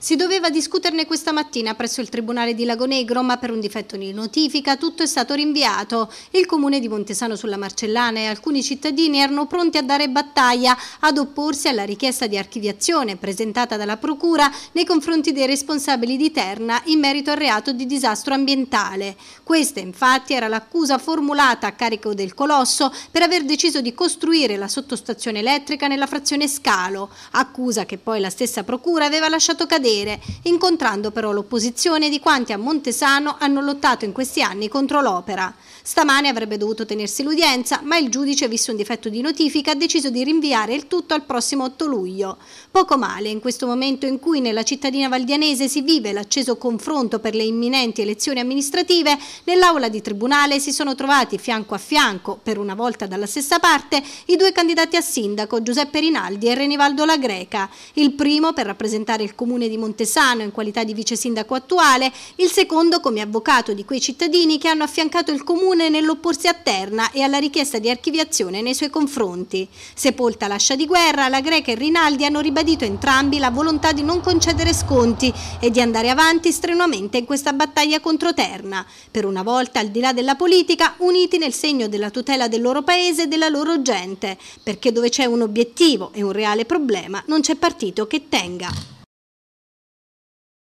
Si doveva discuterne questa mattina presso il Tribunale di Lagonegro, ma per un difetto di notifica tutto è stato rinviato. Il comune di Montesano sulla Marcellana e alcuni cittadini erano pronti a dare battaglia, ad opporsi alla richiesta di archiviazione presentata dalla Procura nei confronti dei responsabili di Terna in merito al reato di disastro ambientale. Questa infatti era l'accusa formulata a carico del Colosso per aver deciso di costruire la sottostazione elettrica nella frazione Scalo, accusa che poi la stessa Procura aveva lasciato cadere cadere, incontrando però l'opposizione di quanti a Montesano hanno lottato in questi anni contro l'opera. Stamane avrebbe dovuto tenersi l'udienza, ma il giudice, visto un difetto di notifica, ha deciso di rinviare il tutto al prossimo 8 luglio. Poco male, in questo momento in cui nella cittadina valdianese si vive l'acceso confronto per le imminenti elezioni amministrative, nell'aula di tribunale si sono trovati fianco a fianco, per una volta dalla stessa parte, i due candidati a sindaco Giuseppe Rinaldi e Renivaldo La Greca, il primo per rappresentare il comune di Montesano in qualità di vice sindaco attuale, il secondo come avvocato di quei cittadini che hanno affiancato il comune nell'opporsi a Terna e alla richiesta di archiviazione nei suoi confronti. Sepolta l'ascia di guerra, la Greca e Rinaldi hanno ribadito entrambi la volontà di non concedere sconti e di andare avanti strenuamente in questa battaglia contro Terna, per una volta al di là della politica, uniti nel segno della tutela del loro paese e della loro gente, perché dove c'è un obiettivo e un reale problema non c'è partito che tenga.